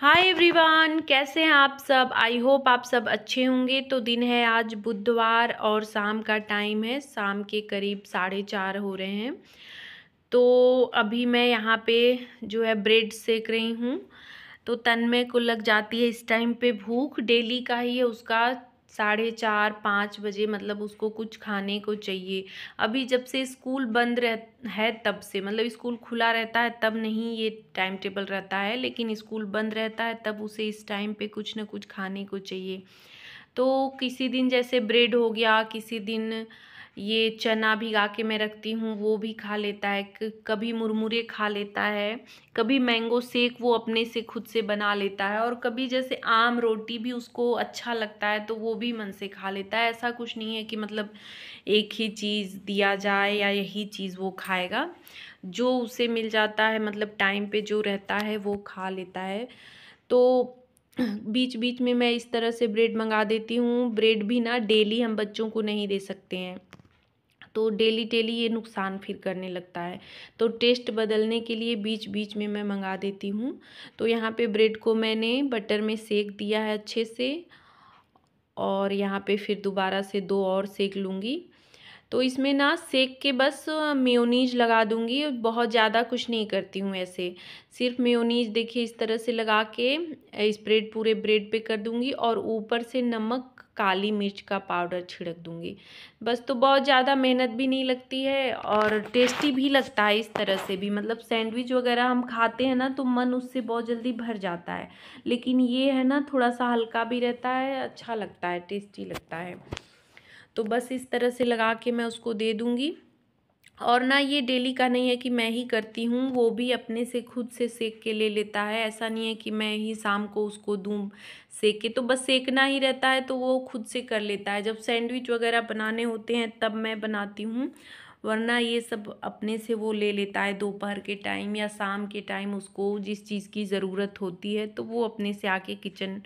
hi everyone कैसे हैं आप सब आई होप आप सब अच्छे होंगे तो दिन है आज बुधवार और शाम का टाइम है शाम के करीब साढ़े चार हो रहे हैं तो अभी मैं यहाँ पे जो है ब्रेड सेक रही हूँ तो तन में को लग जाती है इस टाइम पे भूख डेली का ही है उसका साढ़े चार पाँच बजे मतलब उसको कुछ खाने को चाहिए अभी जब से स्कूल बंद रह है तब से मतलब स्कूल खुला रहता है तब नहीं ये टाइम टेबल रहता है लेकिन स्कूल बंद रहता है तब उसे इस टाइम पे कुछ ना कुछ खाने को चाहिए तो किसी दिन जैसे ब्रेड हो गया किसी दिन ये चना भिगा के मैं रखती हूँ वो भी खा लेता है कभी मुरमुरे खा लेता है कभी मैंगो सेक वो अपने से खुद से बना लेता है और कभी जैसे आम रोटी भी उसको अच्छा लगता है तो वो भी मन से खा लेता है ऐसा कुछ नहीं है कि मतलब एक ही चीज़ दिया जाए या यही चीज़ वो खाएगा जो उसे मिल जाता है मतलब टाइम पर जो रहता है वो खा लेता है तो बीच बीच में मैं इस तरह से ब्रेड मंगा देती हूँ ब्रेड भी ना डेली हम बच्चों को नहीं दे सकते हैं तो डेली डेली ये नुकसान फिर करने लगता है तो टेस्ट बदलने के लिए बीच बीच में मैं मंगा देती हूँ तो यहाँ पे ब्रेड को मैंने बटर में सेक दिया है अच्छे से और यहाँ पे फिर दोबारा से दो और सेक लूँगी तो इसमें ना सेक के बस मेयोनीज लगा दूँगी बहुत ज़्यादा कुछ नहीं करती हूँ ऐसे सिर्फ मेयोनीज देखिए इस तरह से लगा के स्प्रेड पूरे ब्रेड पर कर दूँगी और ऊपर से नमक काली मिर्च का पाउडर छिड़क दूँगी बस तो बहुत ज़्यादा मेहनत भी नहीं लगती है और टेस्टी भी लगता है इस तरह से भी मतलब सैंडविच वगैरह हम खाते हैं ना तो मन उससे बहुत जल्दी भर जाता है लेकिन ये है ना थोड़ा सा हल्का भी रहता है अच्छा लगता है टेस्टी लगता है तो बस इस तरह से लगा के मैं उसको दे दूँगी और ना ये डेली का नहीं है कि मैं ही करती हूँ वो भी अपने से खुद से सेक के ले लेता है ऐसा नहीं है कि मैं ही शाम को उसको दूँ सेक के तो बस सेकना ही रहता है तो वो खुद से कर लेता है जब सैंडविच वगैरह बनाने होते हैं तब मैं बनाती हूँ वरना ये सब अपने से वो ले लेता है दोपहर के टाइम या शाम के टाइम उसको जिस चीज़ की ज़रूरत होती है तो वो अपने से आके किचन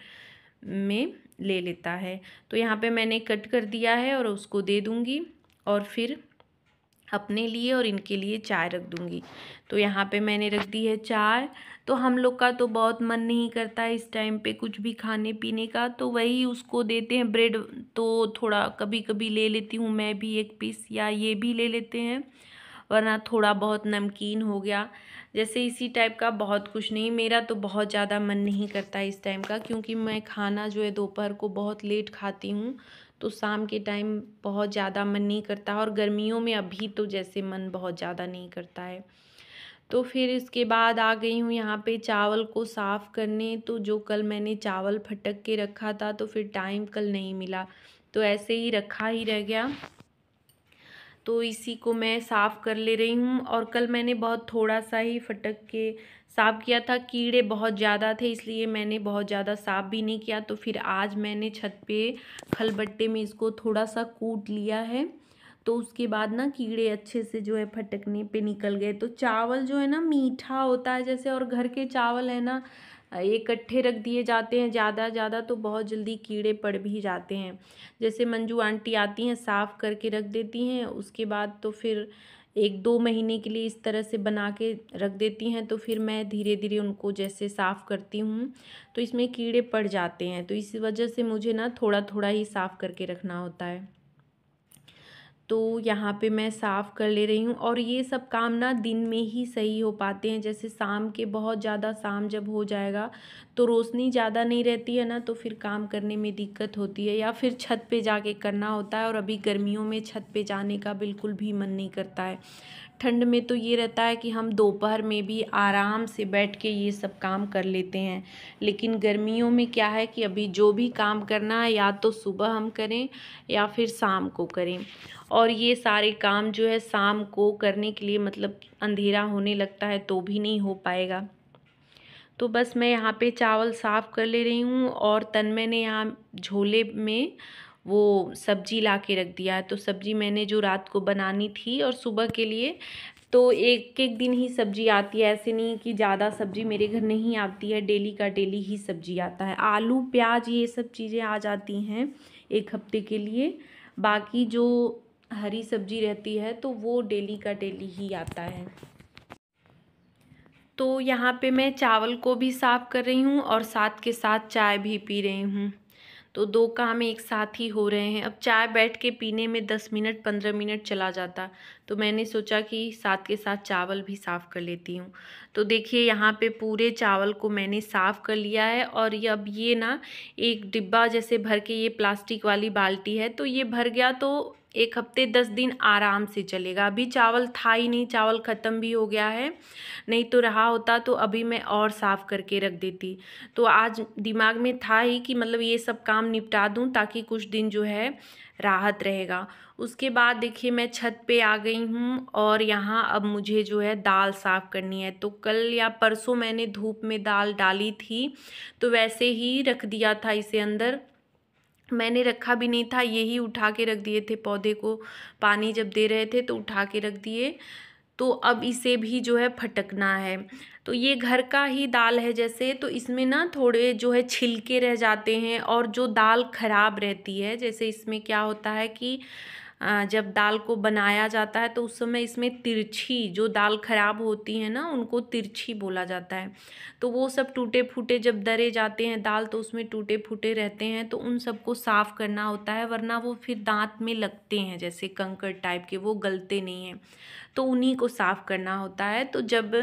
में ले लेता है तो यहाँ पे मैंने कट कर दिया है और उसको दे दूँगी और फिर अपने लिए और इनके लिए चाय रख दूँगी तो यहाँ पे मैंने रख दी है चाय तो हम लोग का तो बहुत मन नहीं करता है इस टाइम पे कुछ भी खाने पीने का तो वही उसको देते हैं ब्रेड तो थोड़ा कभी कभी ले लेती हूँ मैं भी एक पीस या ये भी ले लेते हैं वरना थोड़ा बहुत नमकीन हो गया जैसे इसी टाइप का बहुत कुछ नहीं मेरा तो बहुत ज़्यादा मन नहीं करता इस टाइम का क्योंकि मैं खाना जो है दोपहर को बहुत लेट खाती हूँ तो शाम के टाइम बहुत ज़्यादा मन नहीं करता और गर्मियों में अभी तो जैसे मन बहुत ज़्यादा नहीं करता है तो फिर इसके बाद आ गई हूँ यहाँ पे चावल को साफ़ करने तो जो कल मैंने चावल फटक के रखा था तो फिर टाइम कल नहीं मिला तो ऐसे ही रखा ही रह गया तो इसी को मैं साफ़ कर ले रही हूँ और कल मैंने बहुत थोड़ा सा ही फटक के साफ किया था कीड़े बहुत ज़्यादा थे इसलिए मैंने बहुत ज़्यादा साफ भी नहीं किया तो फिर आज मैंने छत पे खलबट्टे में इसको थोड़ा सा कूट लिया है तो उसके बाद ना कीड़े अच्छे से जो है फटकने पे निकल गए तो चावल जो है ना मीठा होता है जैसे और घर के चावल है ना इकट्ठे रख दिए जाते हैं ज़्यादा ज़्यादा तो बहुत जल्दी कीड़े पड़ भी जाते हैं जैसे मंजू आंटी आती हैं साफ़ करके रख देती हैं उसके बाद तो फिर एक दो महीने के लिए इस तरह से बना के रख देती हैं तो फिर मैं धीरे धीरे उनको जैसे साफ़ करती हूँ तो इसमें कीड़े पड़ जाते हैं तो इस वजह से मुझे ना थोड़ा थोड़ा ही साफ़ करके रखना होता है तो यहाँ पे मैं साफ़ कर ले रही हूँ और ये सब काम ना दिन में ही सही हो पाते हैं जैसे शाम के बहुत ज़्यादा शाम जब हो जाएगा तो रोशनी ज़्यादा नहीं रहती है ना तो फिर काम करने में दिक्कत होती है या फिर छत पे जाके करना होता है और अभी गर्मियों में छत पे जाने का बिल्कुल भी मन नहीं करता है ठंड में तो ये रहता है कि हम दोपहर में भी आराम से बैठ के ये सब काम कर लेते हैं लेकिन गर्मियों में क्या है कि अभी जो भी काम करना है या तो सुबह हम करें या फिर शाम को करें और ये सारे काम जो है शाम को करने के लिए मतलब अंधेरा होने लगता है तो भी नहीं हो पाएगा तो बस मैं यहाँ पे चावल साफ़ कर ले रही हूँ और तन मैंने यहाँ झोले में वो सब्जी ला के रख दिया तो सब्जी मैंने जो रात को बनानी थी और सुबह के लिए तो एक एक दिन ही सब्जी आती है ऐसे नहीं कि ज़्यादा सब्जी मेरे घर नहीं आती है डेली का डेली ही सब्जी आता है आलू प्याज ये सब चीज़ें आ जाती हैं एक हफ्ते के लिए बाकी जो हरी सब्जी रहती है तो वो डेली का डेली ही आता है तो यहाँ पे मैं चावल को भी साफ़ कर रही हूँ और साथ के साथ चाय भी पी रही हूँ तो दो काम एक साथ ही हो रहे हैं अब चाय बैठ के पीने में दस मिनट पंद्रह मिनट चला जाता तो मैंने सोचा कि साथ के साथ चावल भी साफ़ कर लेती हूँ तो देखिए यहाँ पे पूरे चावल को मैंने साफ़ कर लिया है और ये अब ये ना एक डिब्बा जैसे भर के ये प्लास्टिक वाली बाल्टी है तो ये भर गया तो एक हफ्ते दस दिन आराम से चलेगा अभी चावल था ही नहीं चावल ख़त्म भी हो गया है नहीं तो रहा होता तो अभी मैं और साफ़ करके रख देती तो आज दिमाग में था ही कि मतलब ये सब काम निपटा दूँ ताकि कुछ दिन जो है राहत रहेगा उसके बाद देखिए मैं छत पे आ गई हूँ और यहाँ अब मुझे जो है दाल साफ़ करनी है तो कल या परसों मैंने धूप में दाल डाली थी तो वैसे ही रख दिया था इसे अंदर मैंने रखा भी नहीं था यही उठा के रख दिए थे पौधे को पानी जब दे रहे थे तो उठा के रख दिए तो अब इसे भी जो है फटकना है तो ये घर का ही दाल है जैसे तो इसमें ना थोड़े जो है छिलके रह जाते हैं और जो दाल ख़राब रहती है जैसे इसमें क्या होता है कि जब दाल को बनाया जाता है तो उस समय इसमें तिरछी जो दाल ख़राब होती है ना उनको तिरछी बोला जाता है तो वो सब टूटे फूटे जब दरे जाते हैं दाल तो उसमें टूटे फूटे रहते हैं तो उन सबको साफ़ करना होता है वरना वो फिर दांत में लगते हैं जैसे कंकड़ टाइप के वो गलते नहीं हैं तो उन्हीं को साफ़ करना होता है तो जब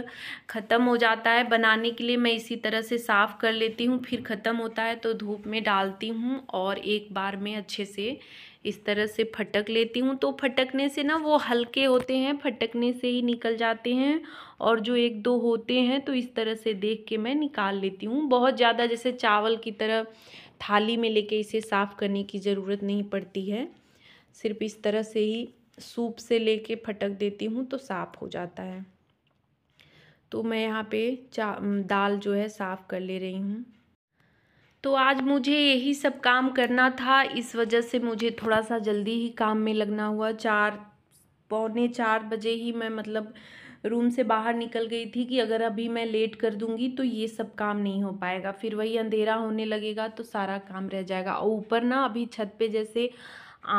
ख़त्म हो जाता है बनाने के लिए मैं इसी तरह से साफ़ कर लेती हूँ फिर ख़त्म होता है तो धूप में डालती हूँ और एक बार में अच्छे से इस तरह से फटक लेती हूँ तो फटकने से ना वो हल्के होते हैं फटकने से ही निकल जाते हैं और जो एक दो होते हैं तो इस तरह से देख के मैं निकाल लेती हूँ बहुत ज़्यादा जैसे चावल की तरह थाली में लेके इसे साफ़ करने की ज़रूरत नहीं पड़ती है सिर्फ इस तरह से ही सूप से ले फटक देती हूँ तो साफ़ हो जाता है तो मैं यहाँ पे चा दाल जो है साफ़ कर ले रही हूँ तो आज मुझे यही सब काम करना था इस वजह से मुझे थोड़ा सा जल्दी ही काम में लगना हुआ चार पौने चार बजे ही मैं मतलब रूम से बाहर निकल गई थी कि अगर अभी मैं लेट कर दूंगी तो ये सब काम नहीं हो पाएगा फिर वही अंधेरा होने लगेगा तो सारा काम रह जाएगा और ऊपर ना अभी छत पे जैसे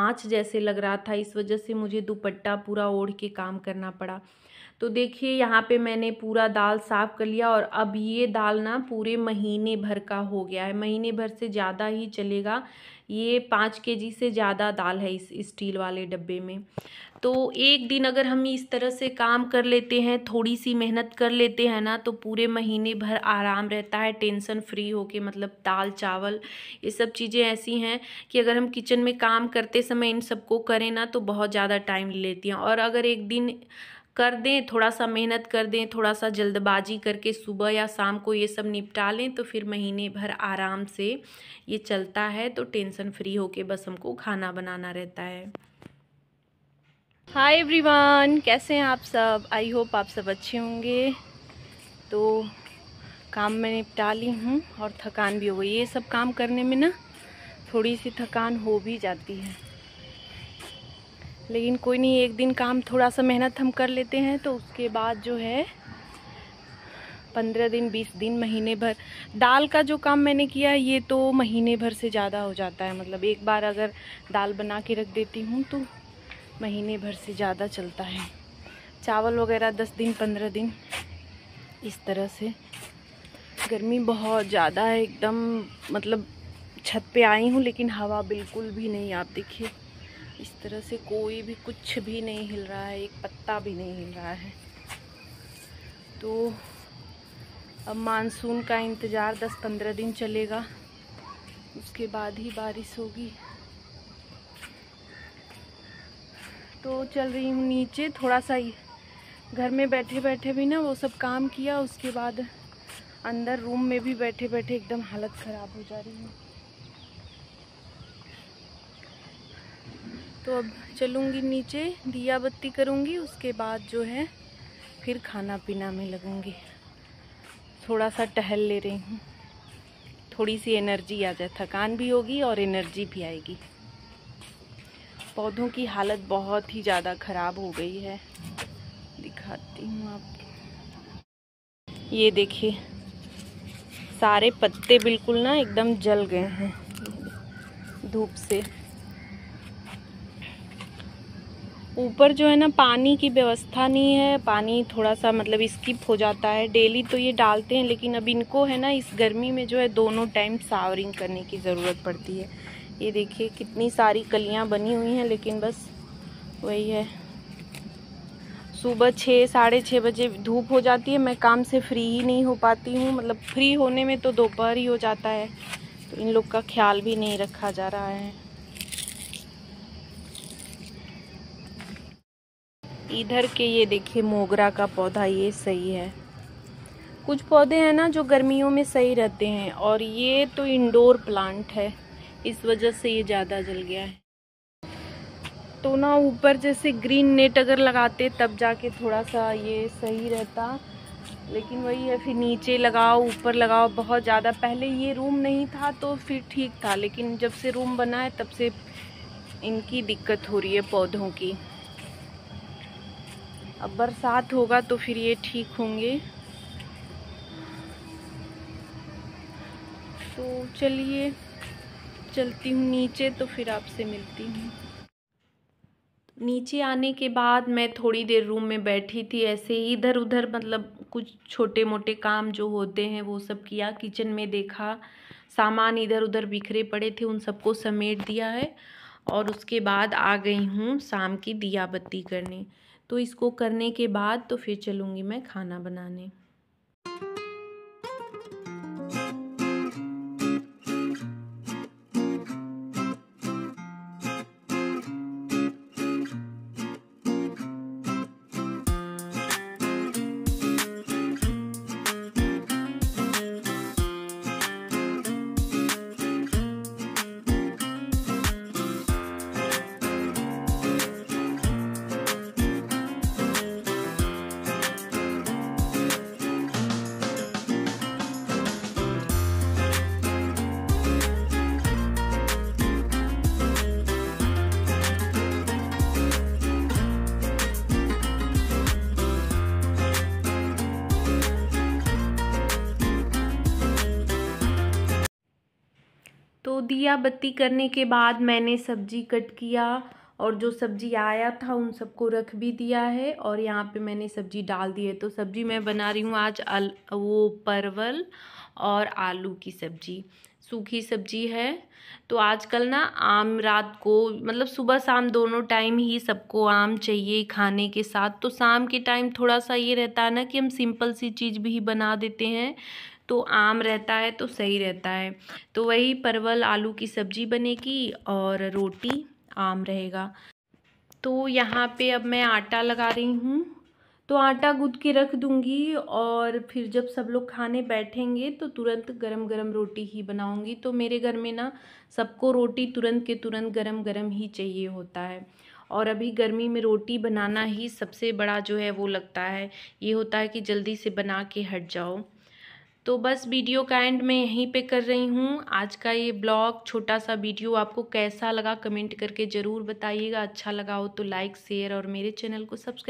आँच जैसे लग रहा था इस वजह से मुझे दुपट्टा पूरा ओढ़ के काम करना पड़ा तो देखिए यहाँ पे मैंने पूरा दाल साफ़ कर लिया और अब ये दाल ना पूरे महीने भर का हो गया है महीने भर से ज़्यादा ही चलेगा ये पाँच के जी से ज़्यादा दाल है इस स्टील वाले डब्बे में तो एक दिन अगर हम इस तरह से काम कर लेते हैं थोड़ी सी मेहनत कर लेते हैं ना तो पूरे महीने भर आराम रहता है टेंशन फ्री होके मतलब दाल चावल ये सब चीज़ें ऐसी हैं कि अगर हम किचन में काम करते समय इन सबको करें ना तो बहुत ज़्यादा टाइम लेती हैं और अगर एक दिन कर दें थोड़ा सा मेहनत कर दें थोड़ा सा जल्दबाजी करके सुबह या शाम को ये सब निपटा लें तो फिर महीने भर आराम से ये चलता है तो टेंशन फ्री होके बस हमको खाना बनाना रहता है हाय एवरीवन कैसे हैं आप सब आई होप आप सब अच्छे होंगे तो काम मैं निपटा ली हूँ और थकान भी हो गई ये सब काम करने में ना थोड़ी सी थकान हो भी जाती है लेकिन कोई नहीं एक दिन काम थोड़ा सा मेहनत हम कर लेते हैं तो उसके बाद जो है पंद्रह दिन बीस दिन महीने भर दाल का जो काम मैंने किया ये तो महीने भर से ज़्यादा हो जाता है मतलब एक बार अगर दाल बना के रख देती हूँ तो महीने भर से ज़्यादा चलता है चावल वगैरह दस दिन पंद्रह दिन इस तरह से गर्मी बहुत ज़्यादा है एकदम मतलब छत पे आई हूँ लेकिन हवा बिल्कुल भी नहीं आप देखिए इस तरह से कोई भी कुछ भी नहीं हिल रहा है एक पत्ता भी नहीं हिल रहा है तो अब मानसून का इंतज़ार 10-15 दिन चलेगा उसके बाद ही बारिश होगी तो चल रही हूँ नीचे थोड़ा सा ही घर में बैठे बैठे भी ना वो सब काम किया उसके बाद अंदर रूम में भी बैठे बैठे एकदम हालत ख़राब हो जा रही है तो अब चलूँगी नीचे दिया बत्ती करूँगी उसके बाद जो है फिर खाना पीना में लगूँगी थोड़ा सा टहल ले रही हूँ थोड़ी सी एनर्जी आ जाए थकान भी होगी और एनर्जी भी आएगी पौधों की हालत बहुत ही ज़्यादा ख़राब हो गई है दिखाती हूँ आप ये देखिए सारे पत्ते बिल्कुल ना एकदम जल गए हैं धूप से ऊपर जो है ना पानी की व्यवस्था नहीं है पानी थोड़ा सा मतलब स्किप हो जाता है डेली तो ये डालते हैं लेकिन अब इनको है ना इस गर्मी में जो है दोनों टाइम सावरिंग करने की ज़रूरत पड़ती है ये देखिए कितनी सारी कलियाँ बनी हुई हैं लेकिन बस वही है सुबह छः साढ़े छः बजे धूप हो जाती है मैं काम से फ्री ही नहीं हो पाती हूँ मतलब फ्री होने में तो दोपहर ही हो जाता है तो इन लोग का ख्याल भी नहीं रखा जा रहा है इधर के ये देखिए मोगरा का पौधा ये सही है कुछ पौधे हैं ना जो गर्मियों में सही रहते हैं और ये तो इंडोर प्लांट है इस वजह से ये ज़्यादा जल गया है तो ना ऊपर जैसे ग्रीन नेट अगर लगाते तब जाके थोड़ा सा ये सही रहता लेकिन वही है फिर नीचे लगाओ ऊपर लगाओ बहुत ज़्यादा पहले ये रूम नहीं था तो फिर ठीक था लेकिन जब से रूम बना है तब से इनकी दिक्कत हो रही है पौधों की अब बरसात होगा तो फिर ये ठीक होंगे तो चलिए चलती हूँ नीचे तो फिर आपसे मिलती हूँ नीचे आने के बाद मैं थोड़ी देर रूम में बैठी थी ऐसे ही इधर उधर मतलब कुछ छोटे मोटे काम जो होते हैं वो सब किया किचन में देखा सामान इधर उधर बिखरे पड़े थे उन सबको समेट दिया है और उसके बाद आ गई हूँ शाम की दिया बत्ती करने तो इसको करने के बाद तो फिर चलूँगी मैं खाना बनाने दिया बत्ती करने के बाद मैंने सब्जी कट किया और जो सब्जी आया था उन सबको रख भी दिया है और यहाँ पे मैंने सब्जी डाल दी है तो सब्जी मैं बना रही हूँ आज अल, वो परवल और आलू की सब्जी सूखी सब्जी है तो आजकल ना आम रात को मतलब सुबह शाम दोनों टाइम ही सबको आम चाहिए खाने के साथ तो शाम के टाइम थोड़ा सा ये रहता है ना कि हम सिंपल सी चीज़ भी बना देते हैं तो आम रहता है तो सही रहता है तो वही परवल आलू की सब्ज़ी बनेगी और रोटी आम रहेगा तो यहाँ पे अब मैं आटा लगा रही हूँ तो आटा गूद के रख दूँगी और फिर जब सब लोग खाने बैठेंगे तो तुरंत गरम गरम रोटी ही बनाऊँगी तो मेरे घर में ना सबको रोटी तुरंत के तुरंत गरम गरम ही चाहिए होता है और अभी गर्मी में रोटी बनाना ही सबसे बड़ा जो है वो लगता है ये होता है कि जल्दी से बना के हट जाओ तो बस वीडियो का एंड मैं यहीं पे कर रही हूँ आज का ये ब्लॉग छोटा सा वीडियो आपको कैसा लगा कमेंट करके ज़रूर बताइएगा अच्छा लगा हो तो लाइक शेयर और मेरे चैनल को सब्सक्राइब